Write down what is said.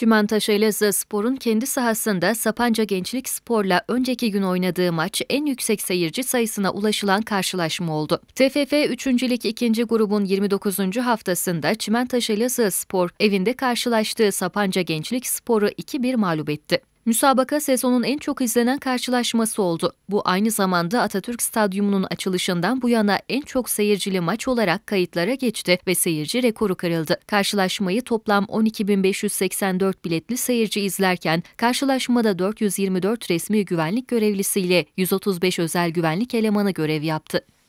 Tümantaş Elazığ Spor'un kendi sahasında Sapanca Gençlik Spor'la önceki gün oynadığı maç en yüksek seyirci sayısına ulaşılan karşılaşma oldu. TFF 3. Lig 2. grubun 29. haftasında Çimentaş Elazığ Spor evinde karşılaştığı Sapanca Gençlik Spor'u 2-1 mağlup etti. Müsabaka sezonun en çok izlenen karşılaşması oldu. Bu aynı zamanda Atatürk Stadyumu'nun açılışından bu yana en çok seyircili maç olarak kayıtlara geçti ve seyirci rekoru kırıldı. Karşılaşmayı toplam 12.584 biletli seyirci izlerken karşılaşmada 424 resmi güvenlik görevlisiyle 135 özel güvenlik elemanı görev yaptı.